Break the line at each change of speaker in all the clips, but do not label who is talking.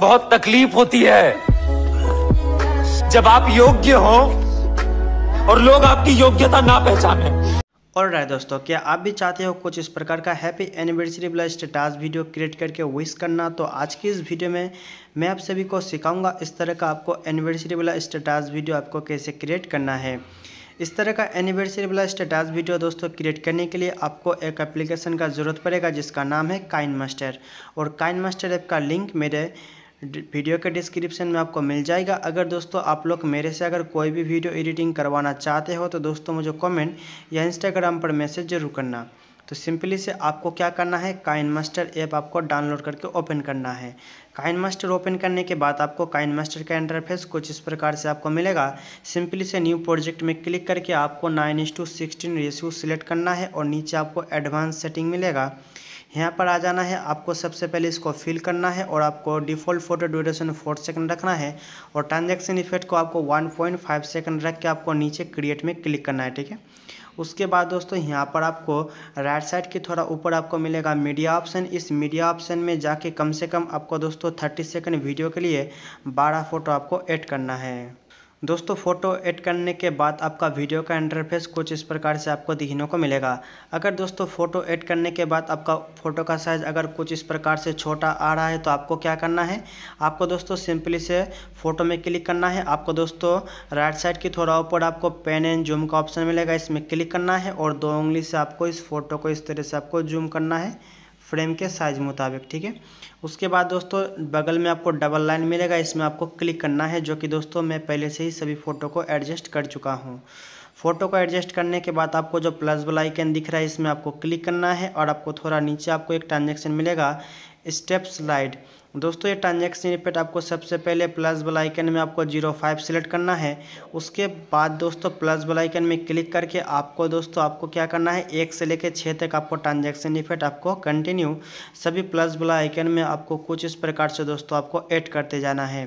बहुत तकलीफ होती है जब आप योग्य हो और लोग आपकी योग्यता ना पहचाने और राय दोस्तों क्या आप भी चाहते हो कुछ इस प्रकार का हैप्पी एनिवर्सरी वाला स्टेटस वीडियो क्रिएट करके विश करना तो आज की इस वीडियो में मैं आप सभी को सिखाऊंगा इस तरह का आपको एनिवर्सरी वाला स्टेटस वीडियो आपको कैसे क्रिएट करना है इस तरह का एनिवर्सरी वाला स्टेटस वीडियो दोस्तों क्रिएट करने के लिए आपको एक एप्लीकेशन का ज़रूरत पड़ेगा जिसका नाम है काइन मास्टर और काइन मास्टर ऐप का लिंक मेरे वीडियो के डिस्क्रिप्शन में आपको मिल जाएगा अगर दोस्तों आप लोग मेरे से अगर कोई भी वीडियो एडिटिंग करवाना चाहते हो तो दोस्तों मुझे कमेंट या इंस्टाग्राम पर मैसेज जरूर करना तो सिंपली से आपको क्या करना है काइन मास्टर ऐप आपको डाउनलोड करके ओपन करना है काइन मास्टर ओपन करने के बाद आपको काइन मास्टर का इंटरफेस कुछ इस प्रकार से आपको मिलेगा सिंपली से न्यू प्रोजेक्ट में क्लिक करके आपको नाइन इंस टू सिक्सटीन रेशियो सिलेक्ट करना है और नीचे आपको एडवांस सेटिंग मिलेगा यहाँ पर आ जाना है आपको सबसे पहले इसको फिल करना है और आपको default photo duration four second रखना है और ट्रांजैक्शन इफेक्ट को आपको वन पॉइंट फाइव सेकंड रख के आपको नीचे क्रिएट में क्लिक करना है ठीक है उसके बाद दोस्तों यहाँ पर आपको राइट साइड के थोड़ा ऊपर आपको मिलेगा मीडिया ऑप्शन इस मीडिया ऑप्शन में जाके कम से कम आपको दोस्तों थर्टी सेकेंड वीडियो के लिए बारह फोटो आपको ऐड करना है दोस्तों फ़ोटो ऐड करने के बाद आपका वीडियो का इंटरफेस कुछ इस प्रकार से आपको दिखने को मिलेगा अगर दोस्तों फ़ोटो ऐड करने के बाद आपका फ़ोटो का साइज़ अगर कुछ इस प्रकार से छोटा आ रहा है तो आपको क्या करना है आपको दोस्तों सिंपली से फ़ोटो में क्लिक करना है आपको दोस्तों राइट साइड की थोड़ा ऊपर आपको पेन एंड जूम का ऑप्शन मिलेगा इसमें क्लिक करना है और दो उंगली से आपको इस फ़ोटो को इस तरह से आपको जूम करना है फ्रेम के साइज मुताबिक ठीक है उसके बाद दोस्तों बगल में आपको डबल लाइन मिलेगा इसमें आपको क्लिक करना है जो कि दोस्तों मैं पहले से ही सभी फ़ोटो को एडजस्ट कर चुका हूँ फ़ोटो को एडजस्ट करने के बाद आपको जो प्लस वाला आइकन दिख रहा है इसमें आपको क्लिक करना है और आपको थोड़ा नीचे आपको एक ट्रांजेक्शन मिलेगा स्टेप स्लाइड दोस्तों ये ट्रांजेक्शन रिपीट आपको सबसे पहले प्लस वाला आइकन में आपको जीरो फाइव सेलेक्ट करना है उसके बाद दोस्तों प्लस वाला आइकन में क्लिक करके आपको दोस्तों आपको क्या करना है एक से लेकर छः तक आपको ट्रांजेक्शन रिपीट आपको कंटिन्यू सभी प्लस वाला आइकन में आपको कुछ इस प्रकार से दोस्तों आपको ऐड करते जाना है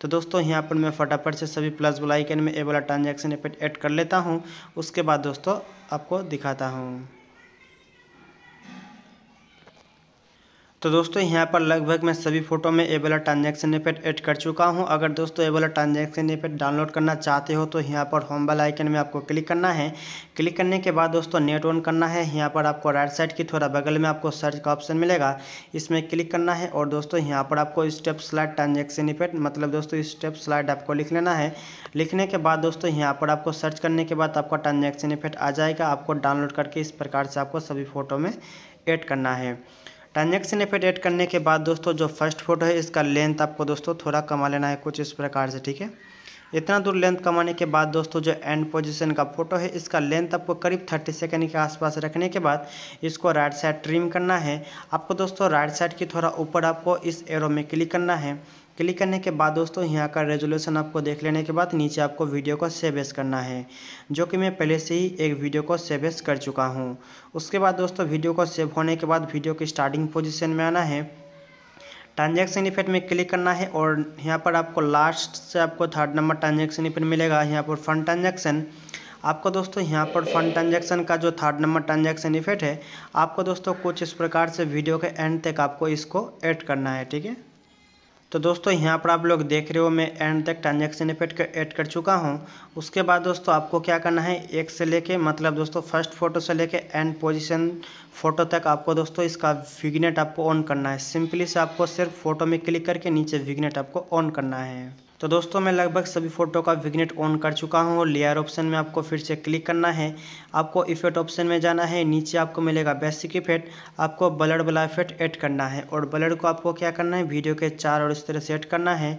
तो दोस्तों यहाँ पर मैं फटाफट से सभी प्लस वाला आइकन में ए वाला ट्रांजेक्शन रिपीट ऐड कर लेता हूँ उसके बाद दोस्तों आपको दिखाता हूँ तो दोस्तों यहाँ पर लगभग मैं सभी फ़ोटो में ए वाला ट्रांजैक्शन ऐड कर चुका हूँ अगर दोस्तों ए वाला ट्रांजैक्शन डाउनलोड करना चाहते हो तो यहाँ पर होम वाला आइकन में आपको क्लिक करना है क्लिक करने के बाद दोस्तों नेट ऑन करना है यहाँ पर आपको राइट साइड की थोड़ा बगल में आपको सर्च का ऑप्शन मिलेगा इसमें क्लिक करना है और दोस्तों यहाँ पर आपको स्टेप स्लाइड ट्रांजेक्शन इफेक्ट मतलब दोस्तों स्टेप स्लाइड आपको लिख लेना है लिखने के बाद दोस्तों यहाँ पर आपको सर्च करने के बाद आपका ट्रांजेक्शन इफेक्ट आ जाएगा आपको डाउनलोड करके इस प्रकार से आपको सभी फ़ोटो में एड करना है ट्रांजेक्शन इफेक्ट एड करने के बाद दोस्तों जो फर्स्ट फोटो है इसका लेंथ आपको दोस्तों थोड़ा कमा लेना है कुछ इस प्रकार से ठीक है इतना दूर लेंथ कमाने के बाद दोस्तों जो एंड पोजीशन का फोटो है इसका लेंथ आपको करीब 30 सेकंड के आसपास रखने के बाद इसको राइट साइड ट्रिम करना है आपको दोस्तों राइट साइड की थोड़ा ऊपर आपको इस एरो में क्लिक करना है क्लिक करने के बाद दोस्तों यहाँ का रेजोल्यूशन आपको देख लेने के बाद नीचे आपको वीडियो को सेवेस करना है जो कि मैं पहले से ही एक वीडियो को सेवेस कर चुका हूँ उसके बाद दोस्तों वीडियो को सेव होने के बाद वीडियो की स्टार्टिंग पोजिशन में आना है ट्रांजेक्शन इफेक्ट में क्लिक करना है और यहाँ पर आपको लास्ट से आपको थर्ड नंबर ट्रांजेक्शन इफेक्ट मिलेगा यहाँ पर फंड ट्रांजेक्शन आपको दोस्तों यहाँ पर फंड ट्रांजेक्शन का जो थर्ड नंबर ट्रांजेक्शन इफेक्ट है आपको दोस्तों कुछ इस प्रकार से वीडियो के एंड तक आपको इसको ऐड करना है ठीक है तो दोस्तों यहाँ पर आप लोग देख रहे हो मैं एंड तक ट्रांजेक्शन इफेक्ट ऐड कर चुका हूँ उसके बाद दोस्तों आपको क्या करना है एक से लेके मतलब दोस्तों फर्स्ट फोटो से लेके एंड पोजीशन फोटो तक आपको दोस्तों इसका विग्नेट आपको ऑन करना है सिंपली से आपको सिर्फ फोटो में क्लिक करके नीचे विग्नेट आपको ऑन करना है तो दोस्तों मैं लगभग सभी फ़ोटो का विग्नेट ऑन कर चुका हूँ और लेयर ऑप्शन में आपको फिर से क्लिक करना है आपको इफेक्ट ऑप्शन में जाना है नीचे आपको मिलेगा बेसिक इफेक्ट आपको ब्लड वाला इफेक्ट ऐड करना है और ब्लड को आपको क्या करना है वीडियो के चार और इस तरह से करना है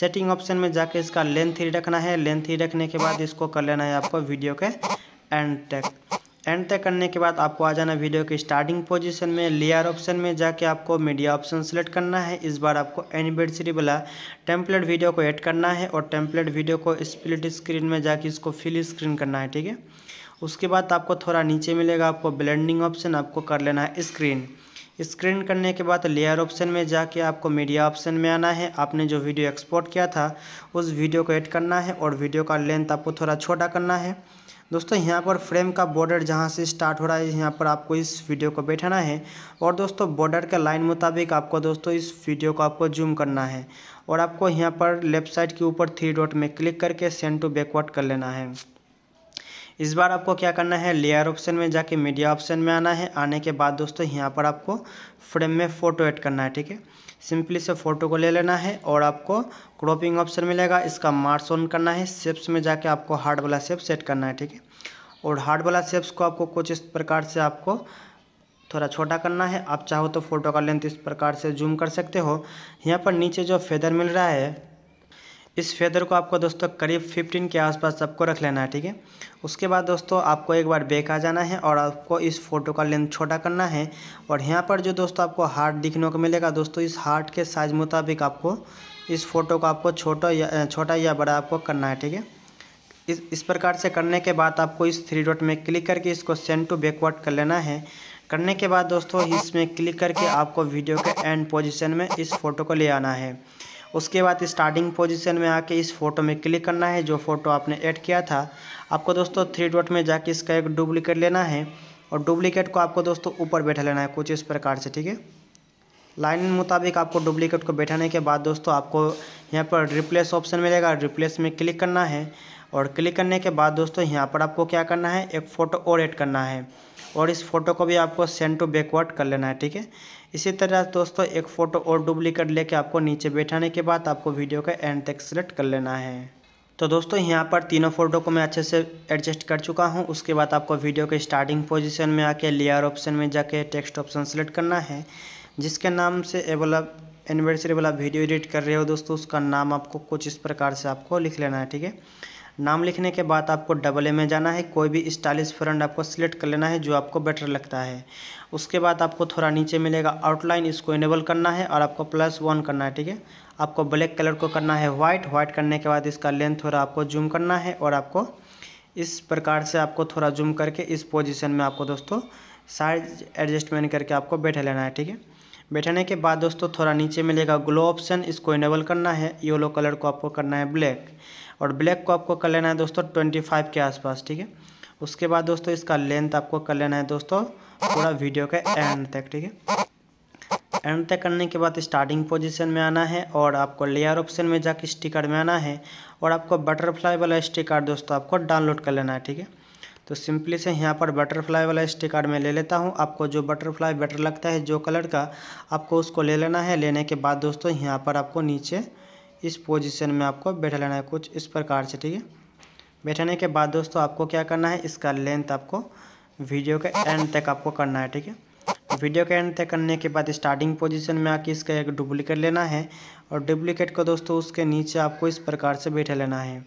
सेटिंग ऑप्शन में जाके इसका लेंथ ही रखना है लेंथ ही रखने के बाद इसको कर लेना है आपको वीडियो के एंड तक एंड तक करने के बाद आपको आ जाना वीडियो के स्टार्टिंग पोजीशन में लेयर ऑप्शन में जाके आपको मीडिया ऑप्शन सेलेक्ट करना है इस बार आपको एनिवर्सरी वाला टेम्पलेट वीडियो को ऐड करना है और टेम्पलेट वीडियो को स्प्लिट स्क्रीन में जाके इसको फिल स्क्रीन करना है ठीक है उसके बाद आपको थोड़ा नीचे मिलेगा आपको ब्लेंडिंग ऑप्शन आपको कर लेना है स्क्रीन स्क्रीन करने के बाद लेयर ऑप्शन में जाके आपको मीडिया ऑप्शन में आना है आपने जो वीडियो एक्सपोर्ट किया था उस वीडियो को ऐड करना है और वीडियो का लेंथ आपको थोड़ा छोटा करना है दोस्तों यहाँ पर फ्रेम का बॉर्डर जहाँ से स्टार्ट हो रहा है यहाँ पर आपको इस वीडियो को बैठाना है और दोस्तों बॉर्डर के लाइन मुताबिक आपको दोस्तों इस वीडियो को आपको जूम करना है और आपको यहाँ पर लेफ्ट साइड के ऊपर थ्री डॉट में क्लिक करके सेंड टू बैकवर्ड कर लेना है इस बार आपको क्या करना है लेयर ऑप्शन में जाके मीडिया ऑप्शन में आना है आने के बाद दोस्तों यहाँ पर आपको फ्रेम में फ़ोटो ऐड करना है ठीक है सिंपली से फ़ोटो को ले लेना है और आपको क्रॉपिंग ऑप्शन मिलेगा इसका मार्स ऑन करना है शेप्स में जाके आपको हार्ड वाला सेप सेट करना है ठीक है और हार्ड वाला सेप्स को आपको कुछ इस प्रकार से आपको थोड़ा छोटा करना है आप चाहो तो फ़ोटो का लेंथ इस प्रकार से जूम कर सकते हो यहाँ पर नीचे जो फेदर मिल रहा है इस फेदर को आपको दोस्तों करीब 15 के आसपास सबको रख लेना है ठीक है उसके बाद दोस्तों आपको एक बार बैक आ जाना है और आपको इस फोटो का लेंथ छोटा करना है और यहाँ पर जो दोस्तों आपको हार्ट दिखने को मिलेगा दोस्तों इस हार्ट के साइज मुताबिक आपको इस फोटो को आपको छोटा या छोटा या बड़ा आपको करना है ठीक है इस इस प्रकार से करने के बाद आपको इस थ्री डॉट में क्लिक करके इसको सेंड टू बैकवर्ड कर लेना है करने के बाद दोस्तों इसमें क्लिक करके आपको वीडियो के एंड पोजीशन में इस फोटो को ले आना है उसके बाद स्टार्टिंग पोजीशन में आके इस फोटो में क्लिक करना है जो फ़ोटो आपने ऐड किया था आपको दोस्तों थ्री डॉट में जाके इसका एक डुप्लीकेट लेना है और डुप्लीकेट को आपको दोस्तों ऊपर बैठा लेना है कुछ इस प्रकार से ठीक है लाइन मुताबिक आपको डुप्लीकेट को बैठाने के बाद दोस्तों आपको यहाँ पर रिप्लेस ऑप्शन मिलेगा रिप्लेस में क्लिक करना है और क्लिक करने के बाद दोस्तों यहाँ पर आपको क्या करना है एक फ़ोटो और ऐड करना है और इस फोटो को भी आपको सेंड टू बैकवर्ड कर लेना है ठीक है इसी तरह दोस्तों एक फ़ोटो और डुप्लीकेट लेके आपको नीचे बैठाने के बाद आपको वीडियो का एंड तक सेलेक्ट कर लेना है तो दोस्तों यहाँ पर तीनों फ़ोटो को मैं अच्छे से एडजस्ट कर चुका हूँ उसके बाद आपको वीडियो के स्टार्टिंग पोजिशन में आके लेयर ऑप्शन में जाके टेक्स्ट ऑप्शन सेलेक्ट करना है जिसके नाम से एवलप एनिवर्सरी वाला वीडियो एडिट कर रहे हो दोस्तों उसका नाम आपको कुछ इस प्रकार से आपको लिख लेना है ठीक है नाम लिखने के बाद आपको डबल ए में जाना है कोई भी स्टाइलिश फ्रंट आपको सिलेक्ट कर लेना है जो आपको बेटर लगता है उसके बाद आपको थोड़ा नीचे मिलेगा आउटलाइन इसको इनेबल करना है और आपको प्लस वन करना है ठीक है आपको ब्लैक कलर को करना है वाइट वाइट करने के बाद इसका लेंथ थोड़ा आपको जूम करना है और आपको इस प्रकार से आपको थोड़ा जूम करके इस पोजिशन में आपको दोस्तों साइज एडजस्टमेंट करके आपको बैठे लेना है ठीक है बैठने के बाद दोस्तों थोड़ा नीचे मिलेगा ग्लो ऑप्शन इसको इनेबल करना है येलो कलर को आपको करना है ब्लैक और ब्लैक को आपको कर लेना है दोस्तों ट्वेंटी फाइव के आसपास ठीक है उसके बाद दोस्तों इसका लेंथ आपको कर लेना है दोस्तों पूरा वीडियो के एंड तक ठीक है एंड तक करने के बाद स्टार्टिंग पोजीशन में आना है और आपको लेयर ऑप्शन में जाके स्टिकर में आना है और आपको बटरफ्लाई वाला स्टिकर दोस्तों आपको डाउनलोड कर लेना है ठीक है तो सिंपली से यहाँ पर बटरफ्लाई वाला स्टिकर में ले लेता हूँ आपको जो बटरफ्लाई बेटर लगता है जो कलर का आपको उसको ले लेना है लेने के बाद दोस्तों यहाँ पर आपको नीचे इस पोजीशन में आपको बैठा लेना है कुछ इस प्रकार से ठीक है बैठने के बाद दोस्तों आपको क्या करना है इसका लेंथ आपको वीडियो के एंड तक आपको करना है ठीक है वीडियो के एंड तक करने के बाद स्टार्टिंग पोजीशन में आके इसका एक डुप्लीकेट लेना है और डुप्लीकेट को दोस्तों उसके नीचे आपको इस प्रकार से बैठे लेना है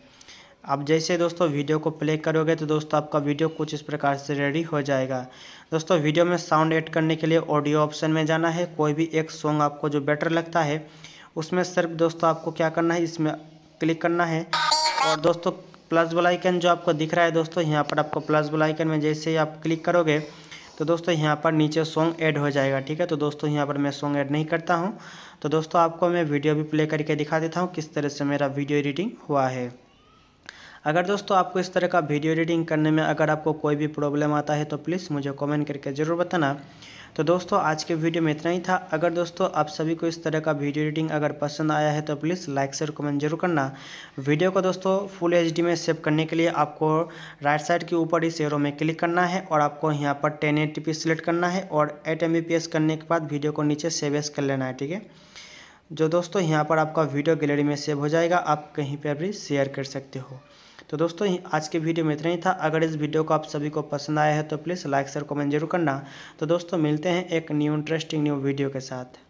आप जैसे दोस्तों वीडियो को प्ले करोगे तो दोस्तों आपका वीडियो कुछ इस प्रकार से रेडी हो जाएगा दोस्तों वीडियो में साउंड ऐड करने के लिए ऑडियो ऑप्शन में जाना है कोई भी एक सॉन्ग आपको जो बेटर लगता है उसमें सिर्फ दोस्तों आपको क्या करना है इसमें क्लिक करना है और दोस्तों प्लस वाला आइकन जो आपको दिख रहा है दोस्तों यहाँ पर आपको प्लस वाला आइकन में जैसे ही आप क्लिक करोगे तो दोस्तों यहाँ पर नीचे सॉन्ग ऐड हो जाएगा ठीक है तो दोस्तों यहाँ पर मैं सॉन्ग ऐड नहीं करता हूँ तो दोस्तों आपको मैं वीडियो भी प्ले करके दिखा देता हूँ किस तरह से मेरा वीडियो एडिटिंग हुआ है अगर दोस्तों आपको इस तरह का वीडियो एडिटिंग करने में अगर आपको कोई भी प्रॉब्लम आता है तो प्लीज़ मुझे कमेंट करके ज़रूर बताना तो दोस्तों आज के वीडियो में इतना ही था अगर दोस्तों आप सभी को इस तरह का वीडियो एडिटिंग अगर पसंद आया है तो प्लीज़ लाइक शेयर कमेंट जरूर करना वीडियो को दोस्तों फुल एच में सेव करने के लिए आपको राइट साइड के ऊपर इस एरो में क्लिक करना है और आपको यहाँ पर टेन एट सेलेक्ट करना है और एट एम करने के बाद वीडियो को नीचे सेव एस कर लेना है ठीक है जो दोस्तों यहाँ पर आपका वीडियो गैलरी में सेव हो जाएगा आप कहीं पर भी शेयर कर सकते हो तो दोस्तों आज के वीडियो में इतना ही था अगर इस वीडियो को आप सभी को पसंद आया है तो प्लीज़ लाइक शेयर कमेंट जरूर करना तो दोस्तों मिलते हैं एक न्यू इंटरेस्टिंग न्यू वीडियो के साथ